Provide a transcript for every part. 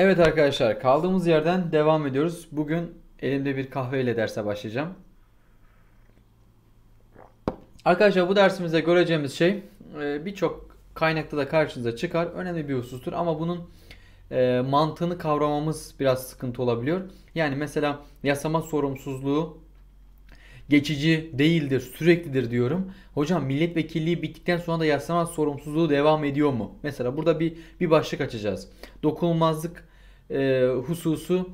Evet arkadaşlar kaldığımız yerden devam ediyoruz. Bugün elimde bir kahveyle derse başlayacağım. Arkadaşlar bu dersimizde göreceğimiz şey e, birçok kaynakta da karşınıza çıkar. Önemli bir husustur ama bunun e, mantığını kavramamız biraz sıkıntı olabiliyor. Yani mesela yasama sorumsuzluğu geçici değildir, süreklidir diyorum. Hocam milletvekilliği bittikten sonra da yasama sorumsuzluğu devam ediyor mu? Mesela burada bir bir başlık açacağız. Dokunulmazlık e, hususu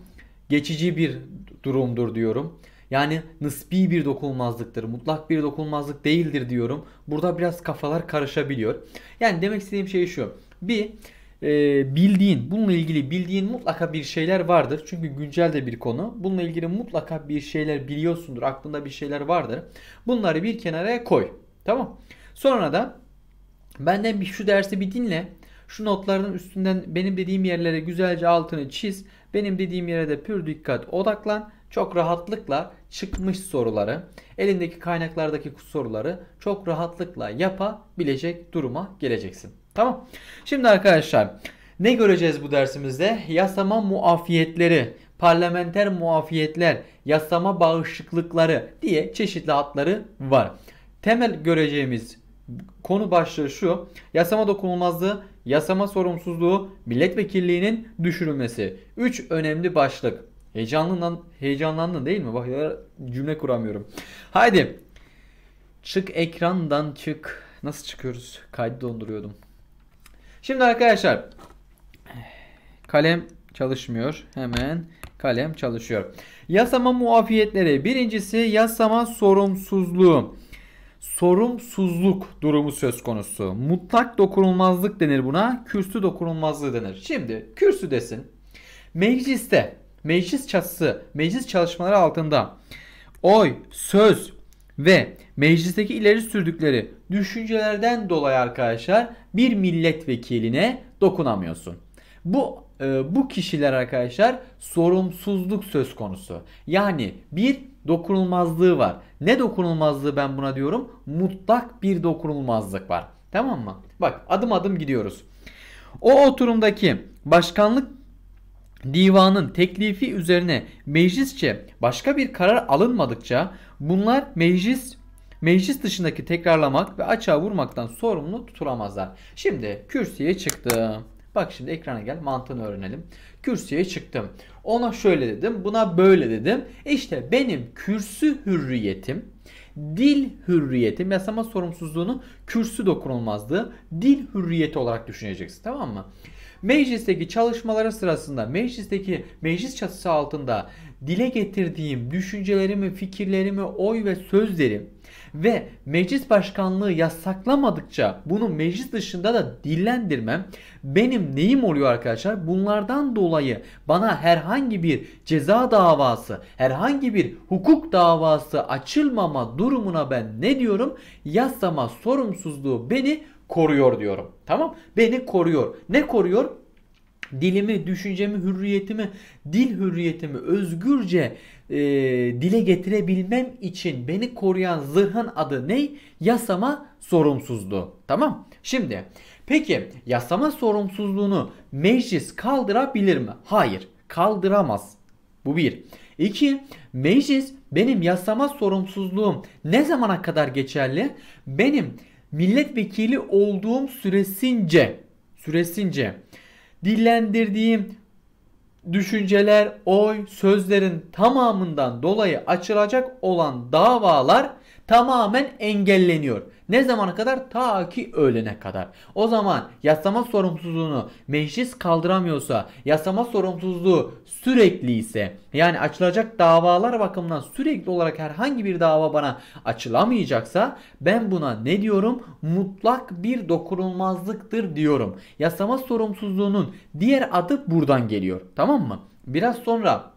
geçici bir durumdur diyorum. Yani nispi bir dokunulmazlıktır. Mutlak bir dokunulmazlık değildir diyorum. Burada biraz kafalar karışabiliyor. Yani demek istediğim şey şu. Bir e, bildiğin, bununla ilgili bildiğin mutlaka bir şeyler vardır. Çünkü güncel de bir konu. Bununla ilgili mutlaka bir şeyler biliyorsundur. Aklında bir şeyler vardır. Bunları bir kenara koy. Tamam. Sonra da benden bir şu dersi bir dinle. Şu notların üstünden benim dediğim yerlere güzelce altını çiz. Benim dediğim yere de pür dikkat odaklan. Çok rahatlıkla çıkmış soruları, elindeki kaynaklardaki soruları çok rahatlıkla yapabilecek duruma geleceksin. Tamam. Şimdi arkadaşlar ne göreceğiz bu dersimizde? Yasama muafiyetleri, parlamenter muafiyetler, yasama bağışıklıkları diye çeşitli adları var. Temel göreceğimiz konu başlığı şu. Yasama dokunulmazlığı yasama sorumsuzluğu, milletvekilliğinin düşürülmesi. 3 önemli başlık. Heyecanlandın, heyecanlandın değil mi? Bak ya cümle kuramıyorum. Haydi. Çık ekrandan çık. Nasıl çıkıyoruz? Kaydı donduruyordum. Şimdi arkadaşlar kalem çalışmıyor. Hemen kalem çalışıyor. Yasama muafiyetleri. Birincisi yasama sorumsuzluğu sorumsuzluk durumu söz konusu. Mutlak dokunulmazlık denir buna. Kürsü dokunulmazlığı denir. Şimdi kürsü desin. Mecliste, meclis çatısı, meclis çalışmaları altında oy, söz ve meclisteki ileri sürdükleri düşüncelerden dolayı arkadaşlar bir milletvekiline dokunamıyorsun. Bu ee, bu kişiler arkadaşlar sorumsuzluk söz konusu. Yani bir dokunulmazlığı var. Ne dokunulmazlığı ben buna diyorum? Mutlak bir dokunulmazlık var. Tamam mı? Bak adım adım gidiyoruz. O oturumdaki başkanlık divanın teklifi üzerine meclisçe başka bir karar alınmadıkça bunlar meclis meclis dışındaki tekrarlamak ve açığa vurmaktan sorumlu tutulamazlar. Şimdi kürsüye çıktım. Bak şimdi ekrana gel mantığını öğrenelim. Kürsüye çıktım. Ona şöyle dedim, buna böyle dedim. İşte benim kürsü hürriyetim, dil hürriyetim, yasama sorumsuzluğunu kürsü dokunulmazlığı, dil hürriyeti olarak düşüneceksin tamam mı? Meclisteki çalışmaları sırasında, meclisteki meclis çatısı altında dile getirdiğim düşüncelerimi, fikirlerimi, oy ve sözlerim ve meclis başkanlığı yasaklamadıkça bunu meclis dışında da dillendirmem benim neyim oluyor arkadaşlar? Bunlardan dolayı bana herhangi bir ceza davası, herhangi bir hukuk davası açılmama durumuna ben ne diyorum? Yasama sorumsuzluğu beni koruyor diyorum. Tamam? Beni koruyor. Ne koruyor? Dilimi, düşüncemi, hürriyetimi, dil hürriyetimi özgürce e, dile getirebilmem için beni koruyan zırhın adı ne? Yasama sorumsuzluğu. Tamam. Şimdi peki yasama sorumsuzluğunu meclis kaldırabilir mi? Hayır. Kaldıramaz. Bu bir. İki, meclis benim yasama sorumsuzluğum ne zamana kadar geçerli? Benim milletvekili olduğum süresince süresince dillendirdiğim düşünceler, oy, sözlerin tamamından dolayı açılacak olan davalar tamamen engelleniyor. Ne zamana kadar? Ta ki öğlene kadar. O zaman yasama sorumsuzluğunu meclis kaldıramıyorsa, yasama sorumsuzluğu sürekli ise yani açılacak davalar bakımından sürekli olarak herhangi bir dava bana açılamayacaksa ben buna ne diyorum? Mutlak bir dokunulmazlıktır diyorum. Yasama sorumsuzluğunun diğer adı buradan geliyor. Tamam mı? Biraz sonra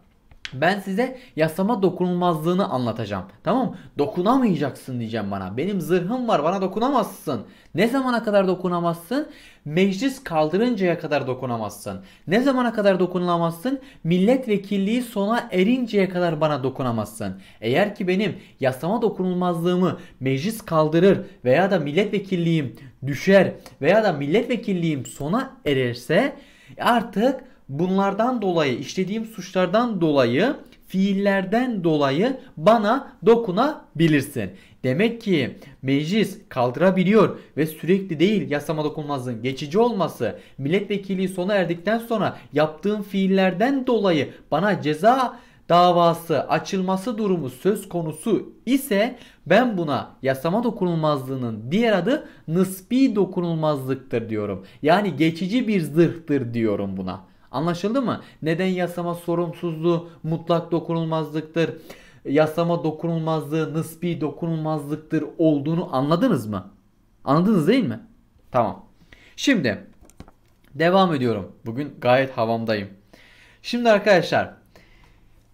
ben size yasama dokunulmazlığını anlatacağım. Tamam Dokunamayacaksın diyeceğim bana. Benim zırhım var bana dokunamazsın. Ne zamana kadar dokunamazsın? Meclis kaldırıncaya kadar dokunamazsın. Ne zamana kadar dokunulamazsın? Milletvekilliği sona erinceye kadar bana dokunamazsın. Eğer ki benim yasama dokunulmazlığımı meclis kaldırır veya da milletvekilliğim düşer veya da milletvekilliğim sona ererse artık bunlardan dolayı işlediğim suçlardan dolayı fiillerden dolayı bana dokunabilirsin. Demek ki meclis kaldırabiliyor ve sürekli değil yasama dokunmazlığın geçici olması milletvekili sona erdikten sonra yaptığım fiillerden dolayı bana ceza davası açılması durumu söz konusu ise ben buna yasama dokunulmazlığının diğer adı nispi dokunulmazlıktır diyorum. Yani geçici bir zırhtır diyorum buna. Anlaşıldı mı? Neden yasama sorumsuzluğu mutlak dokunulmazlıktır? Yasama dokunulmazlığı nispi dokunulmazlıktır olduğunu anladınız mı? Anladınız değil mi? Tamam. Şimdi devam ediyorum. Bugün gayet havamdayım. Şimdi arkadaşlar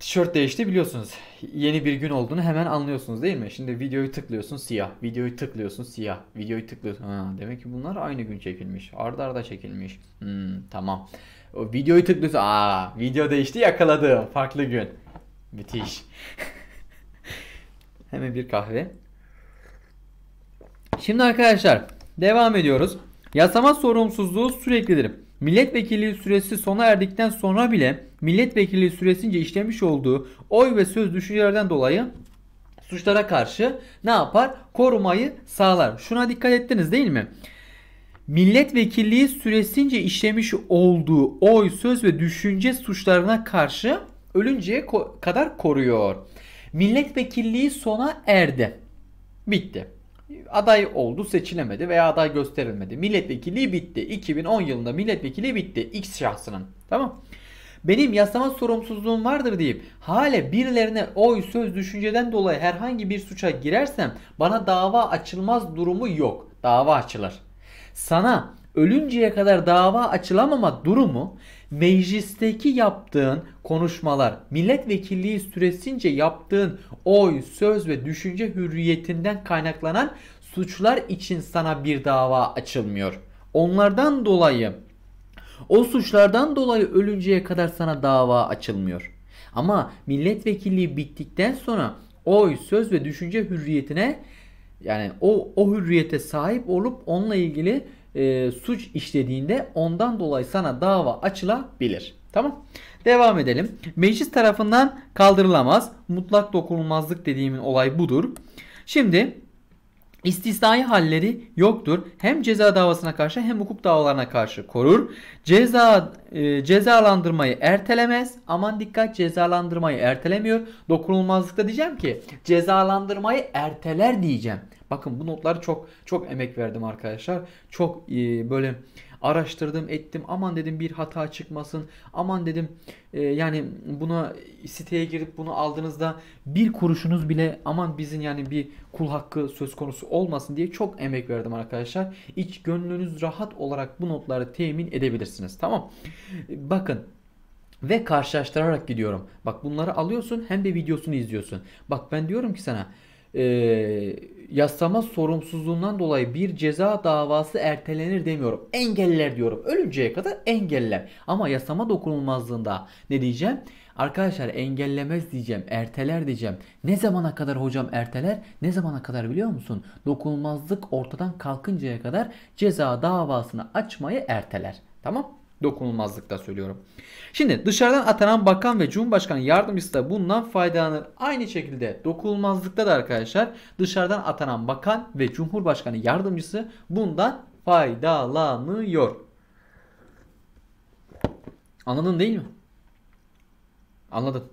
tişört değişti biliyorsunuz. Yeni bir gün olduğunu hemen anlıyorsunuz değil mi? Şimdi videoyu tıklıyorsun siyah. Videoyu tıklıyorsun siyah. Videoyu tıklıyorsun. Ha, demek ki bunlar aynı gün çekilmiş. Arda arda çekilmiş. Hmm, tamam. O videoyu tıklıyorsun. Aa video değişti yakaladı. Farklı gün. Müthiş. Hemen bir kahve. Şimdi arkadaşlar devam ediyoruz. Yasama sorumsuzluğu süreklidir. Milletvekilliği süresi sona erdikten sonra bile milletvekilliği süresince işlemiş olduğu oy ve söz düşüncelerden dolayı suçlara karşı ne yapar? Korumayı sağlar. Şuna dikkat ettiniz değil mi? milletvekilliği süresince işlemiş olduğu oy, söz ve düşünce suçlarına karşı ölünceye kadar koruyor. Milletvekilliği sona erdi. Bitti. Aday oldu seçilemedi veya aday gösterilmedi. Milletvekilliği bitti. 2010 yılında milletvekili bitti. X şahsının. Tamam benim yasama sorumsuzluğum vardır deyip hale birilerine oy söz düşünceden dolayı herhangi bir suça girersem bana dava açılmaz durumu yok. Dava açılır sana ölünceye kadar dava açılamama durumu meclisteki yaptığın konuşmalar, milletvekilliği süresince yaptığın oy, söz ve düşünce hürriyetinden kaynaklanan suçlar için sana bir dava açılmıyor. Onlardan dolayı o suçlardan dolayı ölünceye kadar sana dava açılmıyor. Ama milletvekilliği bittikten sonra oy, söz ve düşünce hürriyetine yani o, o hürriyete sahip olup onunla ilgili e, suç işlediğinde ondan dolayı sana dava açılabilir. Tamam. Devam edelim. Meclis tarafından kaldırılamaz. Mutlak dokunulmazlık dediğimin olay budur. Şimdi istisnai halleri yoktur. Hem ceza davasına karşı hem hukuk davalarına karşı korur. Ceza e, cezalandırmayı ertelemez. Aman dikkat cezalandırmayı ertelemiyor. Dokunulmazlıkta diyeceğim ki cezalandırmayı erteler diyeceğim. Bakın bu notları çok çok emek verdim arkadaşlar. Çok e, böyle araştırdım ettim. Aman dedim bir hata çıkmasın. Aman dedim e, yani buna siteye girip bunu aldığınızda bir kuruşunuz bile aman bizim yani bir kul hakkı söz konusu olmasın diye çok emek verdim arkadaşlar. iç gönlünüz rahat olarak bu notları temin edebilirsiniz. Tamam. Bakın ve karşılaştırarak gidiyorum. Bak bunları alıyorsun hem de videosunu izliyorsun. Bak ben diyorum ki sana e, ee, yasama sorumsuzluğundan dolayı bir ceza davası ertelenir demiyorum. Engeller diyorum. Ölünceye kadar engeller. Ama yasama dokunulmazlığında ne diyeceğim? Arkadaşlar engellemez diyeceğim, erteler diyeceğim. Ne zamana kadar hocam erteler? Ne zamana kadar biliyor musun? Dokunulmazlık ortadan kalkıncaya kadar ceza davasını açmayı erteler. Tamam? Dokunulmazlıkta söylüyorum. Şimdi dışarıdan atanan bakan ve cumhurbaşkanı yardımcısı da bundan faydalanır. Aynı şekilde dokunulmazlıkta da arkadaşlar dışarıdan atanan bakan ve cumhurbaşkanı yardımcısı bundan faydalanıyor. Anladın değil mi? Anladın.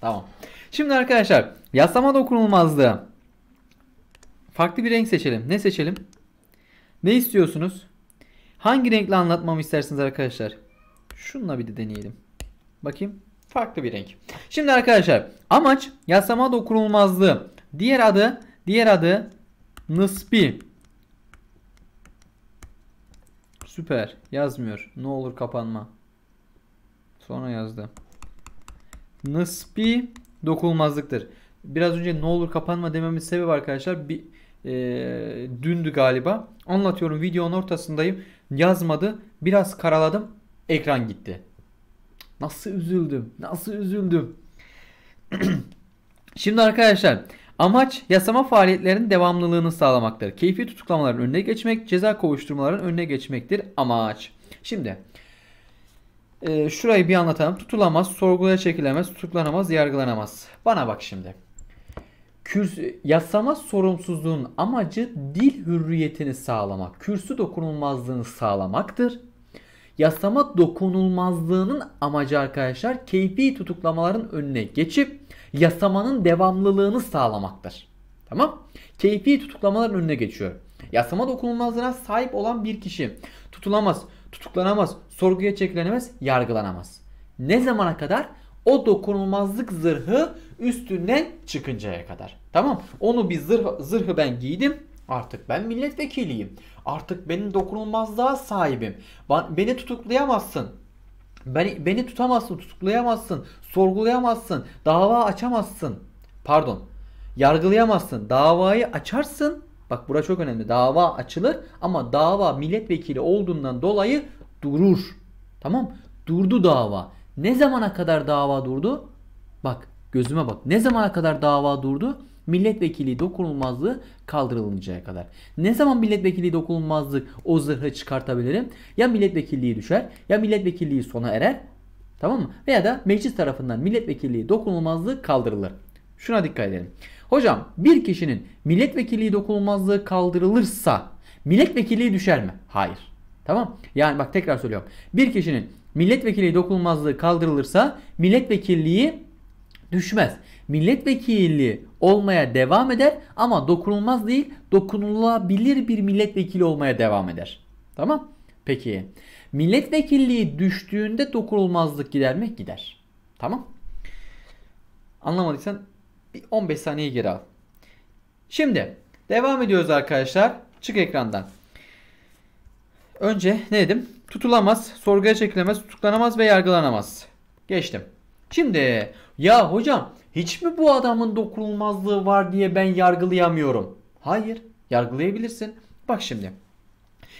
Tamam. Şimdi arkadaşlar yasama dokunulmazlığı. Farklı bir renk seçelim. Ne seçelim? Ne istiyorsunuz? Hangi renkle anlatmamı istersiniz arkadaşlar? Şununla bir de deneyelim. Bakayım. Farklı bir renk. Şimdi arkadaşlar amaç yasama dokunulmazlığı. Diğer adı diğer adı nispi. Süper. Yazmıyor. Ne olur kapanma. Sonra yazdı. Nispi dokunulmazlıktır. Biraz önce ne olur kapanma dememin sebebi arkadaşlar bir e, dündü galiba. Anlatıyorum videonun ortasındayım. Yazmadı. Biraz karaladım. Ekran gitti. Nasıl üzüldüm. Nasıl üzüldüm. Şimdi arkadaşlar amaç yasama faaliyetlerinin devamlılığını sağlamaktır. Keyfi tutuklamaların önüne geçmek, ceza kovuşturmaların önüne geçmektir amaç. Şimdi e, şurayı bir anlatalım. Tutulamaz, sorgulaya çekilemez, tutuklanamaz, yargılanamaz. Bana bak şimdi. Kürs, yasama sorumsuzluğun amacı dil hürriyetini sağlamak, kürsü dokunulmazlığını sağlamaktır. Yasama dokunulmazlığının amacı arkadaşlar keyfi tutuklamaların önüne geçip yasamanın devamlılığını sağlamaktır. Tamam? Keyfi tutuklamaların önüne geçiyor. Yasama dokunulmazlığına sahip olan bir kişi tutulamaz, tutuklanamaz, sorguya çekilemez, yargılanamaz. Ne zamana kadar? O dokunulmazlık zırhı üstüne çıkıncaya kadar. Tamam onu bir zırh, zırhı ben giydim. Artık ben milletvekiliyim. Artık benim dokunulmazlığa sahibim. Beni tutuklayamazsın. Beni, beni tutamazsın, tutuklayamazsın, sorgulayamazsın, dava açamazsın. Pardon. Yargılayamazsın. Davayı açarsın. Bak bura çok önemli. Dava açılır ama dava milletvekili olduğundan dolayı durur. Tamam? Durdu dava. Ne zamana kadar dava durdu? Bak Gözüme bak. Ne zamana kadar dava durdu? Milletvekili dokunulmazlığı kaldırılıncaya kadar. Ne zaman milletvekili dokunulmazlık o zırhı çıkartabilirim? Ya milletvekilliği düşer ya milletvekilliği sona erer. Tamam mı? Veya da meclis tarafından milletvekilliği dokunulmazlığı kaldırılır. Şuna dikkat edelim. Hocam bir kişinin milletvekilliği dokunulmazlığı kaldırılırsa milletvekilliği düşer mi? Hayır. Tamam. Yani bak tekrar söylüyorum. Bir kişinin milletvekili dokunulmazlığı kaldırılırsa milletvekilliği düşmez. Milletvekili olmaya devam eder ama dokunulmaz değil dokunulabilir bir milletvekili olmaya devam eder. Tamam. Peki milletvekilliği düştüğünde dokunulmazlık gider mi? Gider. Tamam. Anlamadıysan 15 saniye geri al. Şimdi devam ediyoruz arkadaşlar. Çık ekrandan. Önce ne dedim? Tutulamaz, sorguya çekilemez, tutuklanamaz ve yargılanamaz. Geçtim. Şimdi ya hocam hiç mi bu adamın dokunulmazlığı var diye ben yargılayamıyorum? Hayır yargılayabilirsin. Bak şimdi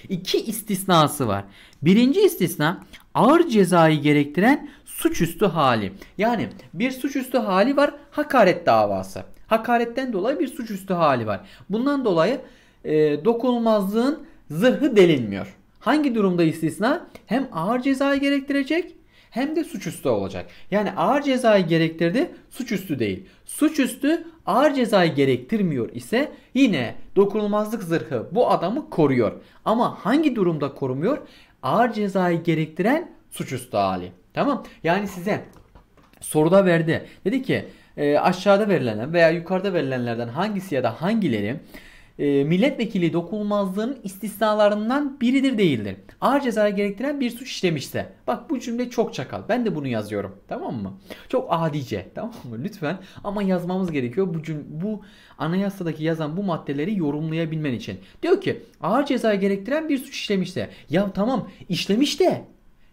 iki istisnası var. Birinci istisna ağır cezayı gerektiren suçüstü hali. Yani bir suçüstü hali var hakaret davası. Hakaretten dolayı bir suçüstü hali var. Bundan dolayı e, dokunulmazlığın zırhı delinmiyor. Hangi durumda istisna? Hem ağır cezayı gerektirecek hem de suçüstü olacak. Yani ağır cezayı gerektirdi suçüstü değil. Suçüstü ağır cezayı gerektirmiyor ise yine dokunulmazlık zırhı bu adamı koruyor. Ama hangi durumda korumuyor? Ağır cezayı gerektiren suçüstü hali. Tamam yani size soruda verdi. Dedi ki e, aşağıda verilen veya yukarıda verilenlerden hangisi ya da hangileri e, milletvekili dokunulmazlığının istisnalarından biridir değildir. Ağır ceza gerektiren bir suç işlemişse. Bak bu cümle çok çakal. Ben de bunu yazıyorum. Tamam mı? Çok adice. Tamam mı? Lütfen. Ama yazmamız gerekiyor. Bu cüm bu anayasadaki yazan bu maddeleri yorumlayabilmen için. Diyor ki ağır ceza gerektiren bir suç işlemişse. Ya tamam işlemiş de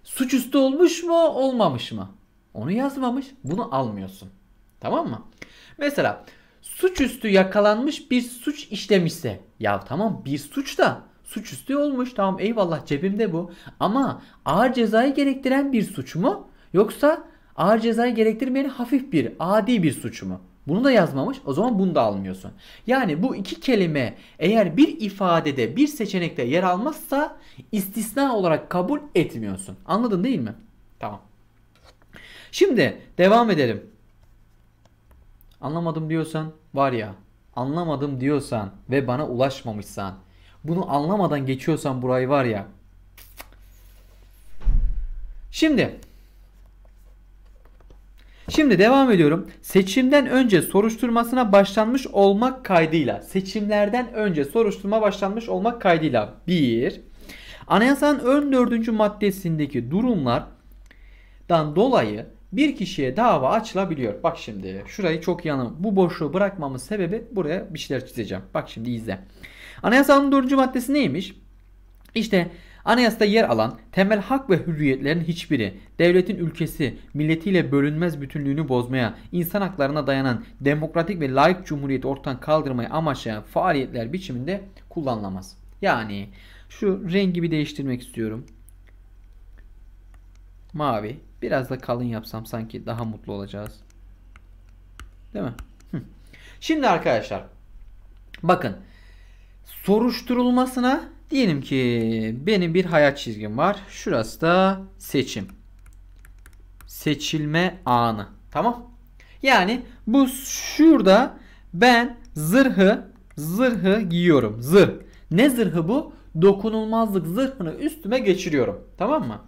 suçüstü olmuş mu olmamış mı? Onu yazmamış. Bunu almıyorsun. Tamam mı? Mesela suçüstü yakalanmış bir suç işlemişse ya tamam bir suç da suçüstü olmuş tamam eyvallah cebimde bu ama ağır cezayı gerektiren bir suç mu yoksa ağır cezayı gerektirmeyen hafif bir adi bir suç mu? Bunu da yazmamış o zaman bunu da almıyorsun. Yani bu iki kelime eğer bir ifadede bir seçenekte yer almazsa istisna olarak kabul etmiyorsun. Anladın değil mi? Tamam. Şimdi devam edelim. Anlamadım diyorsan var ya anlamadım diyorsan ve bana ulaşmamışsan bunu anlamadan geçiyorsan burayı var ya. Şimdi Şimdi devam ediyorum. Seçimden önce soruşturmasına başlanmış olmak kaydıyla. Seçimlerden önce soruşturma başlanmış olmak kaydıyla. 1. Anayasanın ön dördüncü maddesindeki durumlardan dolayı bir kişiye dava açılabiliyor. Bak şimdi şurayı çok yanım. Bu boşluğu bırakmamın sebebi buraya bir şeyler çizeceğim. Bak şimdi izle. Anayasanın 4. maddesi neymiş? İşte Anayasada yer alan temel hak ve hürriyetlerin hiçbiri devletin ülkesi, milletiyle bölünmez bütünlüğünü bozmaya, insan haklarına dayanan demokratik ve layık cumhuriyeti ortadan kaldırmayı amaçlayan faaliyetler biçiminde kullanılamaz. Yani şu rengi bir değiştirmek istiyorum. Mavi. Biraz da kalın yapsam sanki daha mutlu olacağız. Değil mi? Şimdi arkadaşlar. Bakın. Soruşturulmasına diyelim ki benim bir hayat çizgim var. Şurası da seçim. Seçilme anı. Tamam. Yani bu şurada ben zırhı zırhı giyiyorum. Zırh. Ne zırhı bu? Dokunulmazlık zırhını üstüme geçiriyorum. Tamam mı?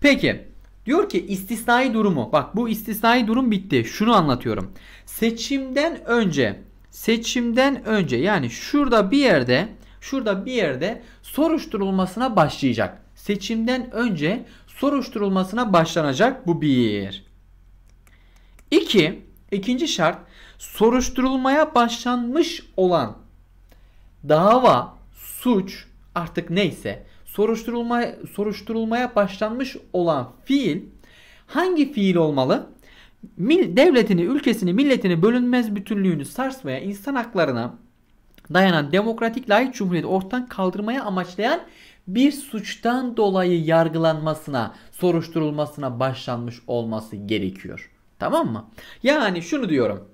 Peki diyor ki istisnai durumu. Bak bu istisnai durum bitti. Şunu anlatıyorum. Seçimden önce seçimden önce yani şurada bir yerde şurada bir yerde soruşturulmasına başlayacak. Seçimden önce soruşturulmasına başlanacak. Bu bir. İki, ikinci şart soruşturulmaya başlanmış olan dava, suç artık neyse Soruşturulma soruşturulmaya başlanmış olan fiil hangi fiil olmalı? Mil, devletini, ülkesini, milletini, bölünmez bütünlüğünü sarsmaya, insan haklarına dayanan demokratik layık cumhuriyeti ortadan kaldırmaya amaçlayan bir suçtan dolayı yargılanmasına, soruşturulmasına başlanmış olması gerekiyor. Tamam mı? Yani şunu diyorum.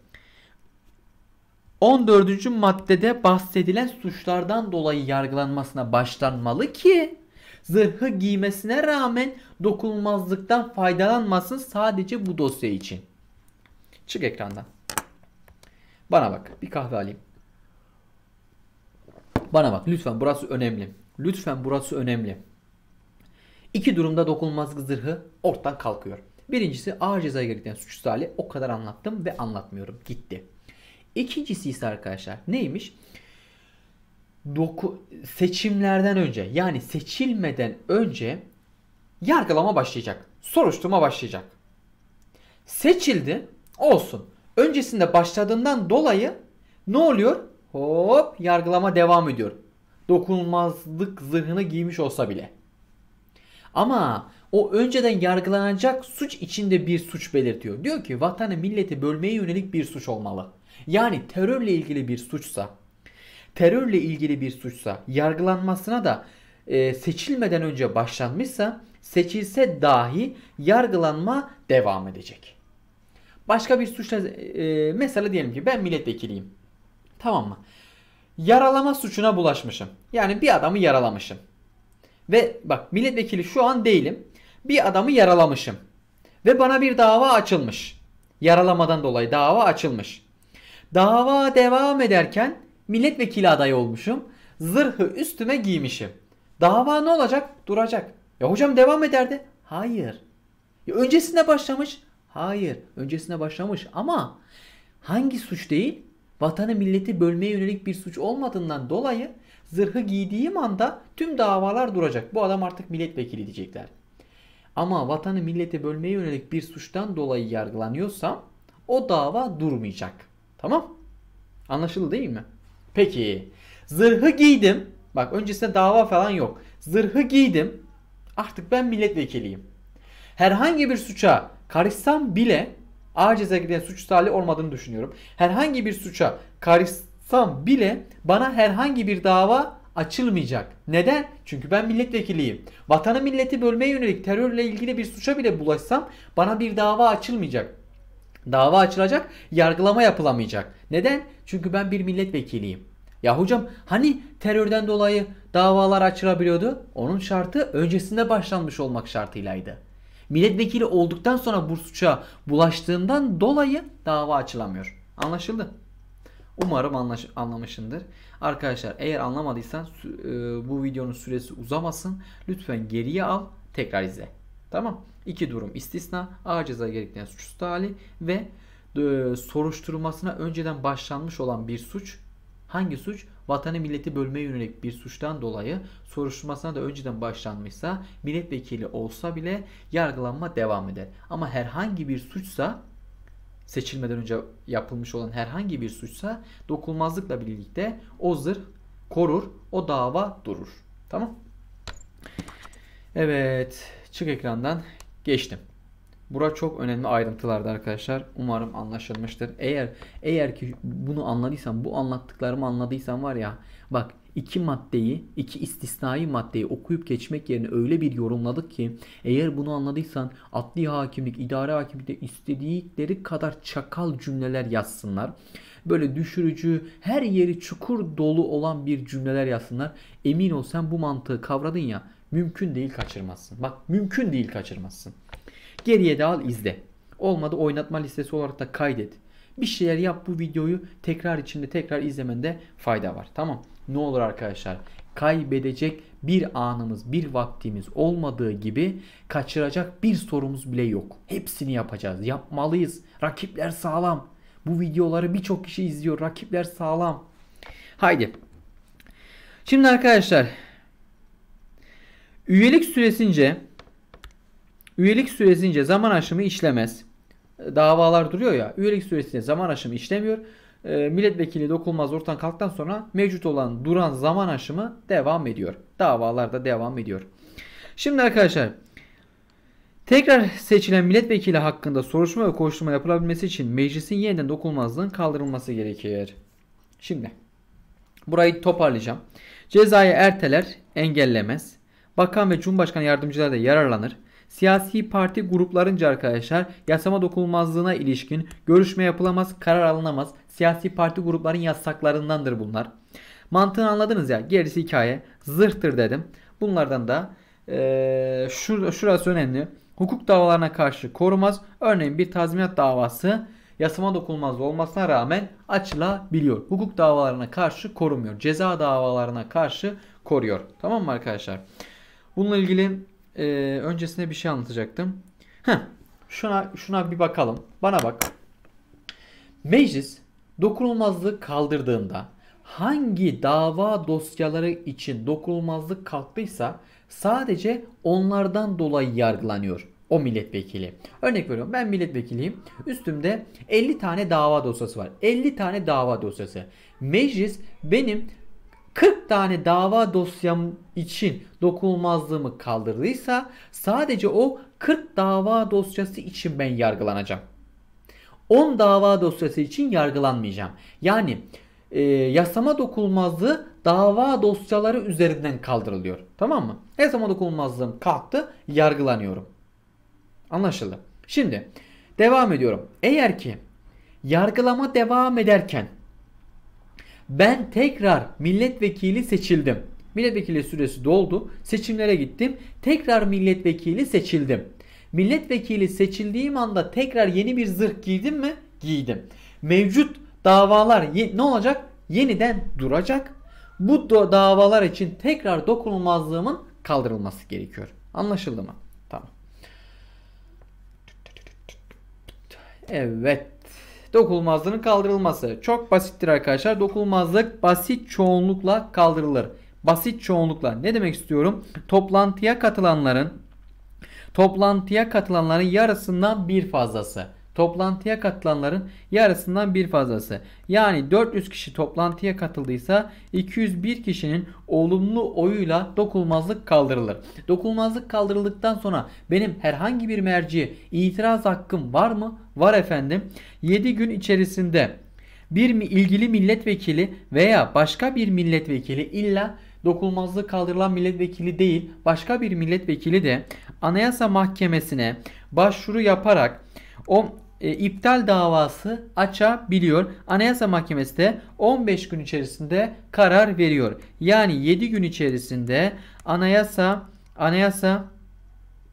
14. maddede bahsedilen suçlardan dolayı yargılanmasına başlanmalı ki zırhı giymesine rağmen dokunulmazlıktan faydalanmasın sadece bu dosya için. Çık ekrandan. Bana bak bir kahve alayım. Bana bak lütfen burası önemli. Lütfen burası önemli. İki durumda dokunulmazlık zırhı ortadan kalkıyor. Birincisi ağır cezaya girdikten suçsuz hali o kadar anlattım ve anlatmıyorum. Gitti. İkincisi ise arkadaşlar neymiş? Doku, seçimlerden önce yani seçilmeden önce yargılama başlayacak. Soruşturma başlayacak. Seçildi olsun. Öncesinde başladığından dolayı ne oluyor? Hop yargılama devam ediyor. Dokunulmazlık zırhını giymiş olsa bile. Ama o önceden yargılanacak suç içinde bir suç belirtiyor. Diyor ki vatanı milleti bölmeye yönelik bir suç olmalı. Yani terörle ilgili bir suçsa, terörle ilgili bir suçsa, yargılanmasına da e, seçilmeden önce başlanmışsa, seçilse dahi yargılanma devam edecek. Başka bir suçla e, mesela diyelim ki ben milletvekiliyim. Tamam mı? Yaralama suçuna bulaşmışım. Yani bir adamı yaralamışım. Ve bak milletvekili şu an değilim. Bir adamı yaralamışım. Ve bana bir dava açılmış. Yaralamadan dolayı dava açılmış. Dava devam ederken milletvekili adayı olmuşum. Zırhı üstüme giymişim. Dava ne olacak? Duracak. Ya hocam devam ederdi. Hayır. Ya öncesinde başlamış. Hayır. Öncesinde başlamış ama hangi suç değil? Vatanı milleti bölmeye yönelik bir suç olmadığından dolayı zırhı giydiğim anda tüm davalar duracak. Bu adam artık milletvekili diyecekler. Ama vatanı millete bölmeye yönelik bir suçtan dolayı yargılanıyorsam o dava durmayacak. Tamam. Anlaşıldı değil mi? Peki. Zırhı giydim. Bak öncesinde dava falan yok. Zırhı giydim. Artık ben milletvekiliyim. Herhangi bir suça karışsam bile acize giden suç salih olmadığını düşünüyorum. Herhangi bir suça karışsam bile bana herhangi bir dava açılmayacak. Neden? Çünkü ben milletvekiliyim. Vatanı milleti bölmeye yönelik terörle ilgili bir suça bile bulaşsam bana bir dava açılmayacak. Dava açılacak, yargılama yapılamayacak. Neden? Çünkü ben bir milletvekiliyim. Ya hocam hani terörden dolayı davalar açılabiliyordu? Onun şartı öncesinde başlanmış olmak şartıylaydı. Milletvekili olduktan sonra bu suça bulaştığından dolayı dava açılamıyor. Anlaşıldı. Umarım anlaş anlamışındır. Arkadaşlar eğer anlamadıysan e, bu videonun süresi uzamasın. Lütfen geriye al tekrar izle. Tamam. İki durum istisna, ağır ceza gerektiren suçüstü hali ve e, soruşturmasına önceden başlanmış olan bir suç hangi suç? Vatanı milleti bölmeye yönelik bir suçtan dolayı soruşturmasına da önceden başlanmışsa milletvekili olsa bile yargılanma devam eder. Ama herhangi bir suçsa seçilmeden önce yapılmış olan herhangi bir suçsa dokunulmazlıkla birlikte o zırh korur, o dava durur. Tamam? Evet. Çık ekrandan geçtim. Bura çok önemli ayrıntılardı arkadaşlar. Umarım anlaşılmıştır. Eğer eğer ki bunu anladıysan, bu anlattıklarımı anladıysan var ya bak iki maddeyi, iki istisnai maddeyi okuyup geçmek yerine öyle bir yorumladık ki eğer bunu anladıysan adli hakimlik, idare hakimlikte istedikleri kadar çakal cümleler yazsınlar. Böyle düşürücü, her yeri çukur dolu olan bir cümleler yazsınlar. Emin ol sen bu mantığı kavradın ya Mümkün değil kaçırmazsın. Bak mümkün değil kaçırmazsın. Geriye de al izle. Olmadı oynatma listesi olarak da kaydet. Bir şeyler yap bu videoyu tekrar içinde tekrar izlemende fayda var. Tamam. Ne olur arkadaşlar kaybedecek bir anımız, bir vaktimiz olmadığı gibi kaçıracak bir sorumuz bile yok. Hepsini yapacağız. Yapmalıyız. Rakipler sağlam. Bu videoları birçok kişi izliyor. Rakipler sağlam. Haydi. Şimdi arkadaşlar Üyelik süresince üyelik süresince zaman aşımı işlemez. Davalar duruyor ya. Üyelik süresince zaman aşımı işlemiyor. E, milletvekili dokunmaz ortadan kalktan sonra mevcut olan duran zaman aşımı devam ediyor. Davalar da devam ediyor. Şimdi arkadaşlar Tekrar seçilen milletvekili hakkında soruşturma ve koşturma yapılabilmesi için meclisin yeniden dokunulmazlığın kaldırılması gerekir. Şimdi burayı toparlayacağım. Cezayı erteler, engellemez. Bakan ve Cumhurbaşkanı yardımcıları da yararlanır. Siyasi parti gruplarınca arkadaşlar yasama dokunulmazlığına ilişkin görüşme yapılamaz, karar alınamaz. Siyasi parti grupların yasaklarındandır bunlar. Mantığını anladınız ya gerisi hikaye. Zırhtır dedim. Bunlardan da ee, şur şurası önemli. Hukuk davalarına karşı korumaz. Örneğin bir tazminat davası yasama dokunulmazlığı olmasına rağmen açılabiliyor. Hukuk davalarına karşı korumuyor. Ceza davalarına karşı koruyor. Tamam mı arkadaşlar? Bununla ilgili e, öncesinde bir şey anlatacaktım. Heh, şuna, şuna bir bakalım. Bana bak. Meclis dokunulmazlığı kaldırdığında hangi dava dosyaları için dokunulmazlık kalktıysa sadece onlardan dolayı yargılanıyor o milletvekili. Örnek veriyorum ben milletvekiliyim. Üstümde 50 tane dava dosyası var. 50 tane dava dosyası. Meclis benim 40 tane dava dosyam için dokunulmazlığımı kaldırdıysa sadece o 40 dava dosyası için ben yargılanacağım. 10 dava dosyası için yargılanmayacağım. Yani e, yasama dokunulmazlığı dava dosyaları üzerinden kaldırılıyor. Tamam mı? Yasama dokunulmazlığım kalktı yargılanıyorum. Anlaşıldı. Şimdi devam ediyorum. Eğer ki yargılama devam ederken ben tekrar milletvekili seçildim. Milletvekili süresi doldu. Seçimlere gittim. Tekrar milletvekili seçildim. Milletvekili seçildiğim anda tekrar yeni bir zırh giydim mi? Giydim. Mevcut davalar ne olacak? Yeniden duracak. Bu davalar için tekrar dokunulmazlığımın kaldırılması gerekiyor. Anlaşıldı mı? Tamam. Evet. Dokunulmazlığın kaldırılması. Çok basittir arkadaşlar. Dokunulmazlık basit çoğunlukla kaldırılır. Basit çoğunlukla. Ne demek istiyorum? Toplantıya katılanların toplantıya katılanların yarısından bir fazlası toplantıya katılanların yarısından bir fazlası. Yani 400 kişi toplantıya katıldıysa 201 kişinin olumlu oyuyla dokunulmazlık kaldırılır. Dokunulmazlık kaldırıldıktan sonra benim herhangi bir merciye itiraz hakkım var mı? Var efendim. 7 gün içerisinde bir ilgili milletvekili veya başka bir milletvekili illa dokunulmazlığı kaldırılan milletvekili değil başka bir milletvekili de Anayasa Mahkemesi'ne başvuru yaparak o e, iptal davası açabiliyor. Anayasa Mahkemesi de 15 gün içerisinde karar veriyor. Yani 7 gün içerisinde Anayasa Anayasa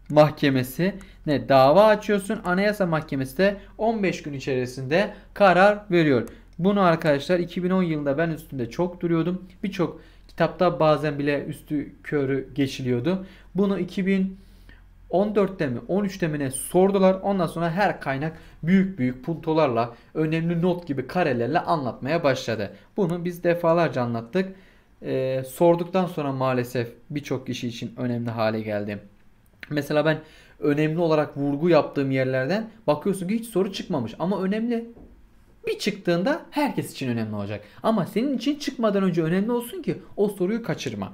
Mahkemesi ne dava açıyorsun. Anayasa Mahkemesi de 15 gün içerisinde karar veriyor. Bunu arkadaşlar 2010 yılında ben üstünde çok duruyordum. Birçok kitapta bazen bile üstü körü geçiliyordu. Bunu 2000 14'te mi 13'te mi ne sordular. Ondan sonra her kaynak büyük büyük puntolarla önemli not gibi karelerle anlatmaya başladı. Bunu biz defalarca anlattık. Ee, sorduktan sonra maalesef birçok kişi için önemli hale geldi. Mesela ben önemli olarak vurgu yaptığım yerlerden bakıyorsun ki hiç soru çıkmamış ama önemli. Bir çıktığında herkes için önemli olacak. Ama senin için çıkmadan önce önemli olsun ki o soruyu kaçırma.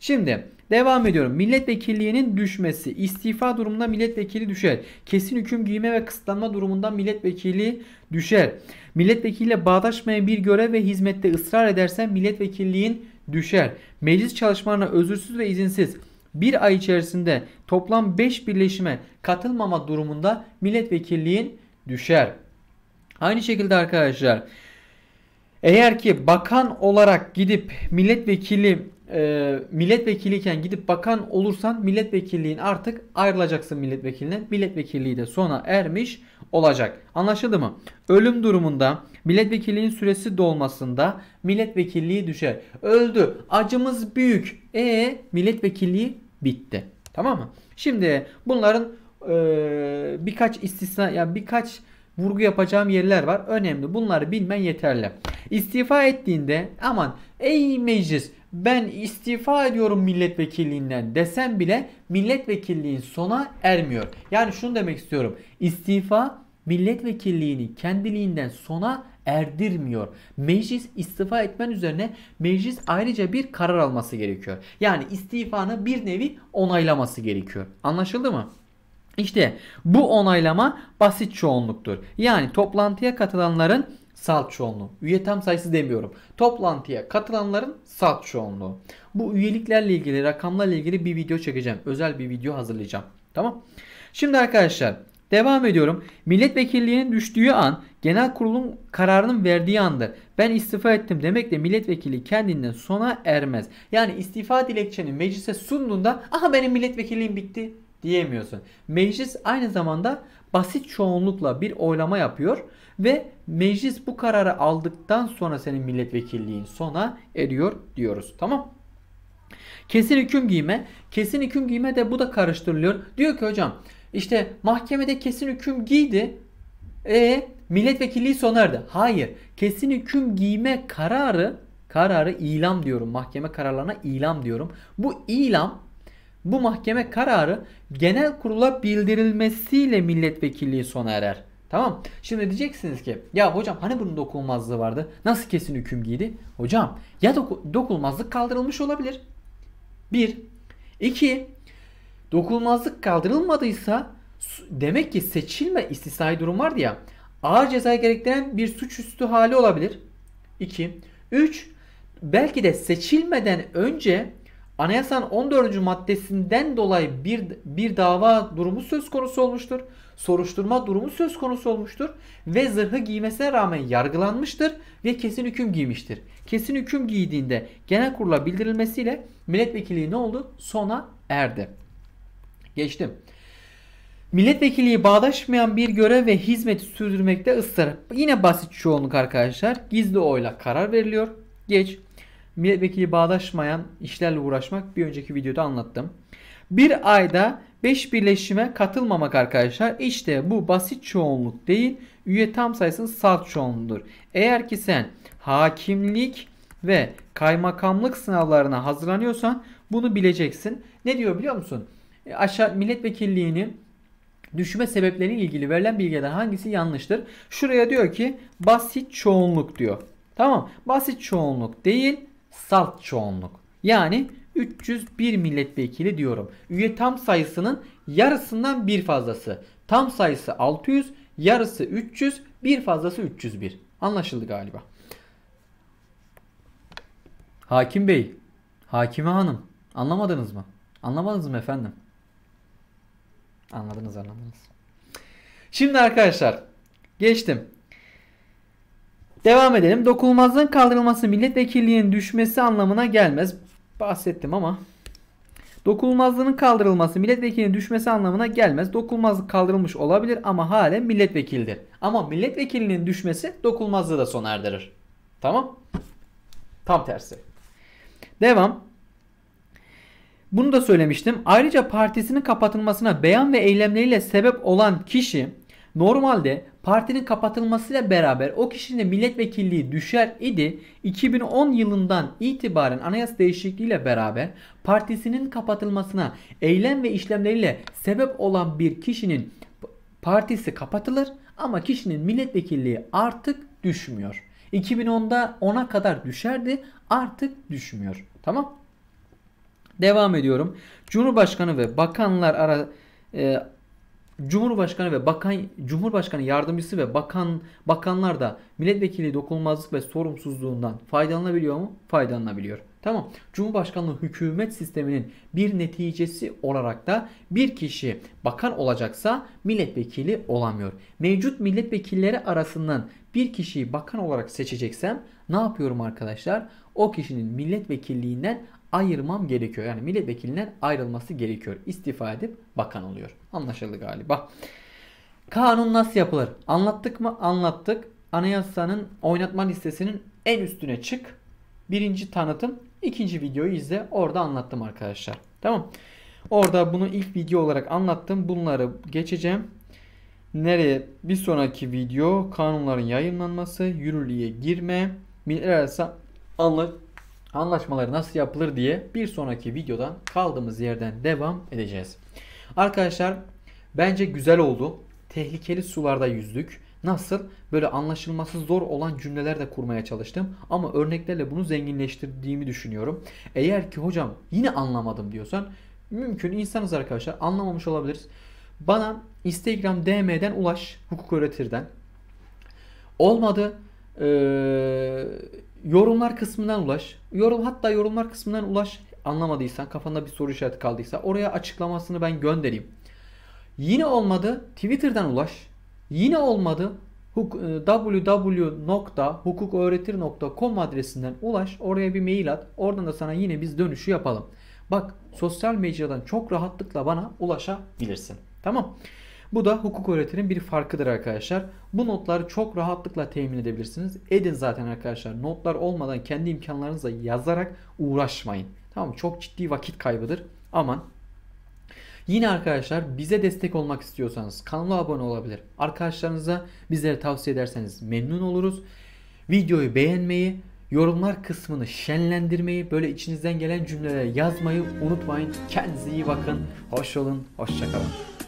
Şimdi devam ediyorum. Milletvekilliğinin düşmesi. istifa durumunda milletvekili düşer. Kesin hüküm giyme ve kısıtlanma durumunda milletvekili düşer. Milletvekiliyle bağdaşmayan bir görev ve hizmette ısrar edersen milletvekilliğin düşer. Meclis çalışmalarına özürsüz ve izinsiz bir ay içerisinde toplam 5 birleşime katılmama durumunda milletvekilliğin düşer. Aynı şekilde arkadaşlar eğer ki bakan olarak gidip milletvekili e, milletvekiliyken gidip bakan olursan milletvekilliğin artık ayrılacaksın milletvekiline. Milletvekilliği de sona ermiş olacak. Anlaşıldı mı? Ölüm durumunda milletvekilliğin süresi dolmasında milletvekilliği düşer. Öldü. Acımız büyük. E milletvekilliği bitti. Tamam mı? Şimdi bunların e, birkaç istisna ya yani birkaç vurgu yapacağım yerler var. Önemli. Bunları bilmen yeterli. İstifa ettiğinde aman ey meclis ben istifa ediyorum milletvekilliğinden desem bile milletvekilliğin sona ermiyor. Yani şunu demek istiyorum. İstifa milletvekilliğini kendiliğinden sona erdirmiyor. Meclis istifa etmen üzerine meclis ayrıca bir karar alması gerekiyor. Yani istifanı bir nevi onaylaması gerekiyor. Anlaşıldı mı? İşte bu onaylama basit çoğunluktur. Yani toplantıya katılanların salt çoğunluğu. Üye tam sayısı demiyorum. Toplantıya katılanların salt çoğunluğu. Bu üyeliklerle ilgili, rakamlarla ilgili bir video çekeceğim. Özel bir video hazırlayacağım. Tamam. Şimdi arkadaşlar devam ediyorum. Milletvekilliğinin düştüğü an genel kurulun kararının verdiği andır. Ben istifa ettim demekle milletvekili kendinden sona ermez. Yani istifa dilekçeni meclise sunduğunda aha benim milletvekilliğim bitti diyemiyorsun. Meclis aynı zamanda basit çoğunlukla bir oylama yapıyor ve meclis bu kararı aldıktan sonra senin milletvekilliğin sona eriyor diyoruz. Tamam? Kesin hüküm giyme. Kesin hüküm giyme de bu da karıştırılıyor. Diyor ki hocam işte mahkemede kesin hüküm giydi. E milletvekilliği sona erdi. Hayır. Kesin hüküm giyme kararı kararı ilam diyorum. Mahkeme kararlarına ilam diyorum. Bu ilam bu mahkeme kararı genel kurula bildirilmesiyle milletvekilliği sona erer. Tamam. Şimdi diyeceksiniz ki ya hocam hani bunun dokunulmazlığı vardı? Nasıl kesin hüküm giydi? Hocam ya doku dokunulmazlık kaldırılmış olabilir. 1. 2. Dokunulmazlık kaldırılmadıysa demek ki seçilme istisnai durum vardı ya. Ağır ceza gerektiren bir suçüstü hali olabilir. 2. 3. Belki de seçilmeden önce Anayasanın 14. maddesinden dolayı bir, bir dava durumu söz konusu olmuştur. Soruşturma durumu söz konusu olmuştur. Ve zırhı giymesine rağmen yargılanmıştır ve kesin hüküm giymiştir. Kesin hüküm giydiğinde genel kurula bildirilmesiyle milletvekilliği ne oldu? Sona erdi. Geçtim. Milletvekilliği bağdaşmayan bir görev ve hizmeti sürdürmekte ısrar. Yine basit çoğunluk arkadaşlar. Gizli oyla karar veriliyor. Geç milletvekili bağdaşmayan işlerle uğraşmak bir önceki videoda anlattım. Bir ayda 5 birleşime katılmamak arkadaşlar işte bu basit çoğunluk değil üye tam sayısının salt çoğunluğudur. Eğer ki sen hakimlik ve kaymakamlık sınavlarına hazırlanıyorsan bunu bileceksin. Ne diyor biliyor musun? E aşağı milletvekilliğini düşme sebepleriyle ilgili verilen bilgilerden hangisi yanlıştır? Şuraya diyor ki basit çoğunluk diyor. Tamam basit çoğunluk değil salt çoğunluk. Yani 301 milletvekili diyorum. Üye tam sayısının yarısından bir fazlası. Tam sayısı 600, yarısı 300, bir fazlası 301. Anlaşıldı galiba. Hakim Bey, Hakime Hanım anlamadınız mı? Anlamadınız mı efendim? Anladınız anladınız. Şimdi arkadaşlar geçtim. Devam edelim. Dokunulmazlığın kaldırılması milletvekilliğinin düşmesi anlamına gelmez. Bahsettim ama. Dokunulmazlığının kaldırılması milletvekilinin düşmesi anlamına gelmez. Dokunulmazlık kaldırılmış olabilir ama halen milletvekildir. Ama milletvekilinin düşmesi dokunulmazlığı da sona erdirir. Tamam. Tam tersi. Devam. Bunu da söylemiştim. Ayrıca partisinin kapatılmasına beyan ve eylemleriyle sebep olan kişi normalde partinin kapatılmasıyla beraber o kişinin de milletvekilliği düşer idi. 2010 yılından itibaren anayasa değişikliğiyle beraber partisinin kapatılmasına eylem ve işlemleriyle sebep olan bir kişinin partisi kapatılır ama kişinin milletvekilliği artık düşmüyor. 2010'da 10'a kadar düşerdi artık düşmüyor. Tamam. Devam ediyorum. Cumhurbaşkanı ve bakanlar ara, e, Cumhurbaşkanı ve bakan Cumhurbaşkanı yardımcısı ve bakan bakanlar da milletvekili dokunulmazlık ve sorumsuzluğundan faydalanabiliyor mu? Faydalanabiliyor. Tamam. Cumhurbaşkanlığı hükümet sisteminin bir neticesi olarak da bir kişi bakan olacaksa milletvekili olamıyor. Mevcut milletvekilleri arasından bir kişiyi bakan olarak seçeceksem ne yapıyorum arkadaşlar? O kişinin milletvekilliğinden ayırmam gerekiyor. Yani milletvekilinden ayrılması gerekiyor. İstifa edip bakan oluyor. Anlaşıldı galiba. Kanun nasıl yapılır? Anlattık mı? Anlattık. Anayasanın oynatma listesinin en üstüne çık. Birinci tanıtım. ikinci videoyu izle. Orada anlattım arkadaşlar. Tamam. Orada bunu ilk video olarak anlattım. Bunları geçeceğim. Nereye? Bir sonraki video kanunların yayınlanması, yürürlüğe girme, milletler arası anlaşma anlaşmaları nasıl yapılır diye bir sonraki videodan kaldığımız yerden devam edeceğiz. Arkadaşlar bence güzel oldu. Tehlikeli sularda yüzdük. Nasıl? Böyle anlaşılması zor olan cümleler de kurmaya çalıştım. Ama örneklerle bunu zenginleştirdiğimi düşünüyorum. Eğer ki hocam yine anlamadım diyorsan mümkün insanız arkadaşlar anlamamış olabiliriz. Bana Instagram DM'den ulaş hukuk öğretirden. Olmadı ee, Yorumlar kısmından ulaş. Yorum hatta yorumlar kısmından ulaş. Anlamadıysan, kafanda bir soru işareti kaldıysa oraya açıklamasını ben göndereyim. Yine olmadı Twitter'dan ulaş. Yine olmadı e, www.hukuköğretir.com adresinden ulaş. Oraya bir mail at. Oradan da sana yine biz dönüşü yapalım. Bak sosyal medyadan çok rahatlıkla bana ulaşabilirsin. Tamam. Bu da hukuk öğretinin bir farkıdır arkadaşlar. Bu notları çok rahatlıkla temin edebilirsiniz. Edin zaten arkadaşlar. Notlar olmadan kendi imkanlarınıza yazarak uğraşmayın. Tamam Çok ciddi vakit kaybıdır. Aman Yine arkadaşlar bize destek olmak istiyorsanız kanala abone olabilir. Arkadaşlarınıza bizleri tavsiye ederseniz memnun oluruz. Videoyu beğenmeyi, yorumlar kısmını şenlendirmeyi, böyle içinizden gelen cümleleri yazmayı unutmayın. Kendinize iyi bakın. Hoş olun, hoşçakalın.